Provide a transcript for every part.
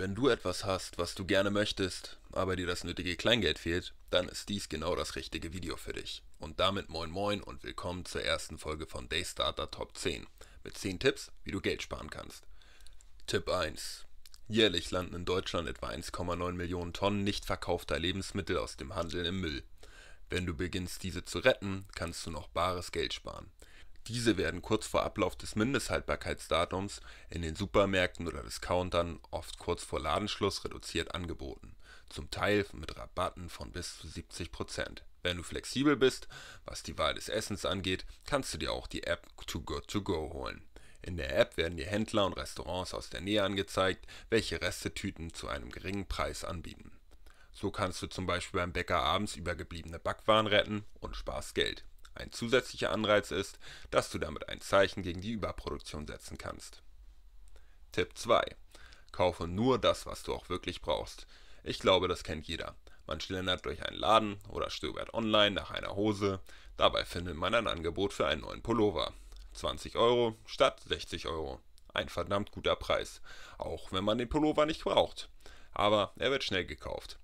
Wenn du etwas hast, was du gerne möchtest, aber dir das nötige Kleingeld fehlt, dann ist dies genau das richtige Video für dich. Und damit moin moin und willkommen zur ersten Folge von Daystarter Top 10 mit 10 Tipps, wie du Geld sparen kannst. Tipp 1. Jährlich landen in Deutschland etwa 1,9 Millionen Tonnen nicht verkaufter Lebensmittel aus dem Handel im Müll. Wenn du beginnst, diese zu retten, kannst du noch bares Geld sparen. Diese werden kurz vor Ablauf des Mindesthaltbarkeitsdatums in den Supermärkten oder Discountern, oft kurz vor Ladenschluss, reduziert angeboten, zum Teil mit Rabatten von bis zu 70%. Wenn du flexibel bist, was die Wahl des Essens angeht, kannst du dir auch die App Too Good To Go holen. In der App werden dir Händler und Restaurants aus der Nähe angezeigt, welche Restetüten zu einem geringen Preis anbieten. So kannst du zum Beispiel beim Bäcker abends übergebliebene Backwaren retten und sparst Geld ein zusätzlicher Anreiz ist, dass du damit ein Zeichen gegen die Überproduktion setzen kannst. Tipp 2. Kaufe nur das, was du auch wirklich brauchst. Ich glaube, das kennt jeder. Man schlendert durch einen Laden oder stöbert online nach einer Hose. Dabei findet man ein Angebot für einen neuen Pullover. 20 Euro statt 60 Euro. Ein verdammt guter Preis, auch wenn man den Pullover nicht braucht. Aber er wird schnell gekauft.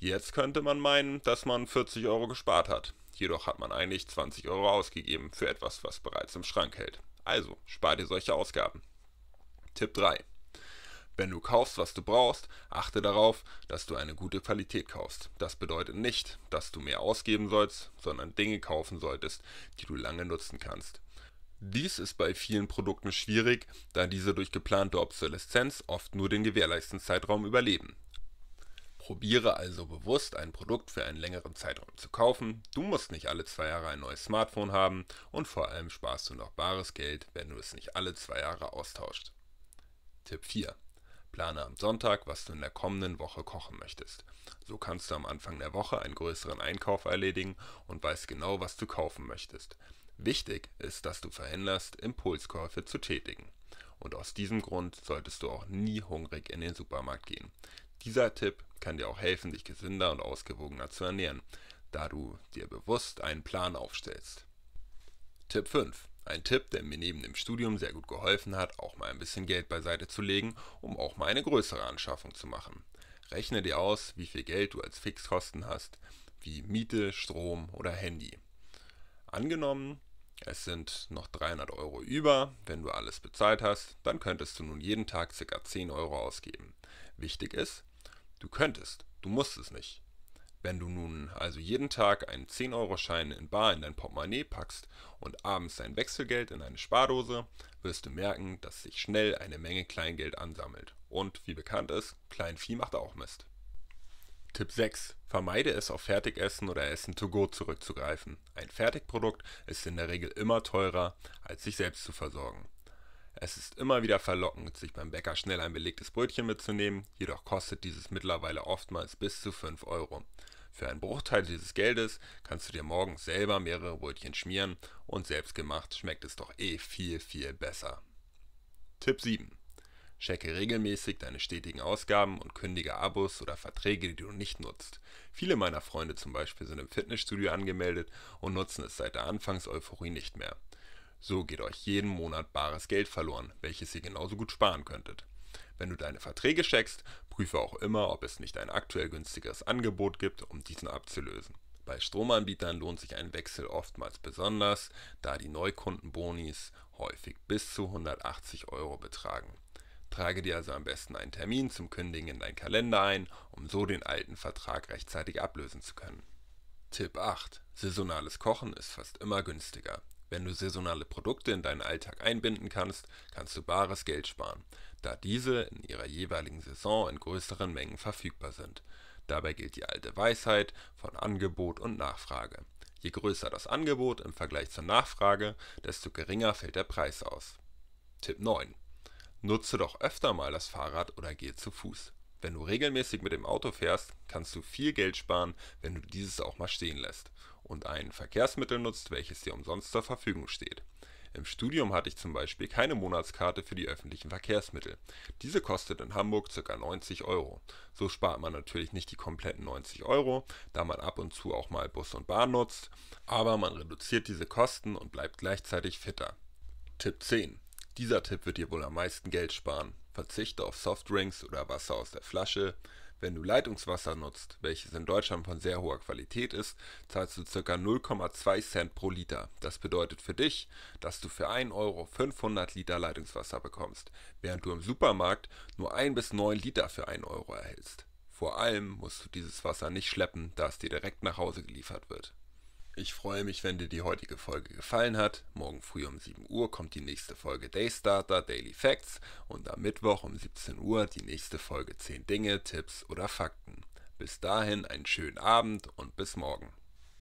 Jetzt könnte man meinen, dass man 40 Euro gespart hat. Jedoch hat man eigentlich 20 Euro ausgegeben für etwas, was bereits im Schrank hält. Also spar dir solche Ausgaben. Tipp 3. Wenn du kaufst, was du brauchst, achte darauf, dass du eine gute Qualität kaufst. Das bedeutet nicht, dass du mehr ausgeben sollst, sondern Dinge kaufen solltest, die du lange nutzen kannst. Dies ist bei vielen Produkten schwierig, da diese durch geplante Obsoleszenz oft nur den gewährleisteten Zeitraum überleben. Probiere also bewusst ein Produkt für einen längeren Zeitraum zu kaufen. Du musst nicht alle zwei Jahre ein neues Smartphone haben und vor allem sparst du noch bares Geld, wenn du es nicht alle zwei Jahre austauscht. Tipp 4. Plane am Sonntag, was du in der kommenden Woche kochen möchtest. So kannst du am Anfang der Woche einen größeren Einkauf erledigen und weißt genau, was du kaufen möchtest. Wichtig ist, dass du verhinderst, Impulskäufe zu tätigen. Und aus diesem Grund solltest du auch nie hungrig in den Supermarkt gehen. Dieser Tipp kann dir auch helfen, dich gesünder und ausgewogener zu ernähren, da du dir bewusst einen Plan aufstellst. Tipp 5. Ein Tipp, der mir neben dem Studium sehr gut geholfen hat, auch mal ein bisschen Geld beiseite zu legen, um auch mal eine größere Anschaffung zu machen. Rechne dir aus, wie viel Geld du als Fixkosten hast, wie Miete, Strom oder Handy. Angenommen, es sind noch 300 Euro über, wenn du alles bezahlt hast, dann könntest du nun jeden Tag ca. 10 Euro ausgeben. Wichtig ist, Du könntest, du musst es nicht. Wenn du nun also jeden Tag einen 10-Euro-Schein in bar in dein Portemonnaie packst und abends dein Wechselgeld in eine Spardose, wirst du merken, dass sich schnell eine Menge Kleingeld ansammelt. Und wie bekannt ist, Kleinvieh macht auch Mist. Tipp 6. Vermeide es, auf Fertigessen oder Essen to go zurückzugreifen. Ein Fertigprodukt ist in der Regel immer teurer, als sich selbst zu versorgen. Es ist immer wieder verlockend, sich beim Bäcker schnell ein belegtes Brötchen mitzunehmen, jedoch kostet dieses mittlerweile oftmals bis zu 5 Euro. Für einen Bruchteil dieses Geldes kannst du dir morgens selber mehrere Brötchen schmieren und selbstgemacht schmeckt es doch eh viel, viel besser. Tipp 7. Checke regelmäßig deine stetigen Ausgaben und kündige Abos oder Verträge, die du nicht nutzt. Viele meiner Freunde zum Beispiel sind im Fitnessstudio angemeldet und nutzen es seit der Anfangseuphorie nicht mehr. So geht euch jeden Monat bares Geld verloren, welches ihr genauso gut sparen könntet. Wenn du deine Verträge checkst, prüfe auch immer, ob es nicht ein aktuell günstigeres Angebot gibt, um diesen abzulösen. Bei Stromanbietern lohnt sich ein Wechsel oftmals besonders, da die Neukundenbonis häufig bis zu 180 Euro betragen. Trage dir also am besten einen Termin zum Kündigen in deinen Kalender ein, um so den alten Vertrag rechtzeitig ablösen zu können. Tipp 8. Saisonales Kochen ist fast immer günstiger. Wenn du saisonale Produkte in deinen Alltag einbinden kannst, kannst du bares Geld sparen, da diese in ihrer jeweiligen Saison in größeren Mengen verfügbar sind. Dabei gilt die alte Weisheit von Angebot und Nachfrage. Je größer das Angebot im Vergleich zur Nachfrage, desto geringer fällt der Preis aus. Tipp 9. Nutze doch öfter mal das Fahrrad oder geh zu Fuß wenn du regelmäßig mit dem Auto fährst, kannst du viel Geld sparen, wenn du dieses auch mal stehen lässt und ein Verkehrsmittel nutzt, welches dir umsonst zur Verfügung steht. Im Studium hatte ich zum Beispiel keine Monatskarte für die öffentlichen Verkehrsmittel. Diese kostet in Hamburg ca. 90 Euro. So spart man natürlich nicht die kompletten 90 Euro, da man ab und zu auch mal Bus und Bahn nutzt, aber man reduziert diese Kosten und bleibt gleichzeitig fitter. Tipp 10. Dieser Tipp wird dir wohl am meisten Geld sparen verzichte auf Softdrinks oder Wasser aus der Flasche. Wenn du Leitungswasser nutzt, welches in Deutschland von sehr hoher Qualität ist, zahlst du ca. 0,2 Cent pro Liter. Das bedeutet für dich, dass du für 1 Euro 500 Liter Leitungswasser bekommst, während du im Supermarkt nur 1 bis 9 Liter für 1 Euro erhältst. Vor allem musst du dieses Wasser nicht schleppen, da es dir direkt nach Hause geliefert wird. Ich freue mich, wenn dir die heutige Folge gefallen hat. Morgen früh um 7 Uhr kommt die nächste Folge Daystarter Daily Facts und am Mittwoch um 17 Uhr die nächste Folge 10 Dinge, Tipps oder Fakten. Bis dahin einen schönen Abend und bis morgen.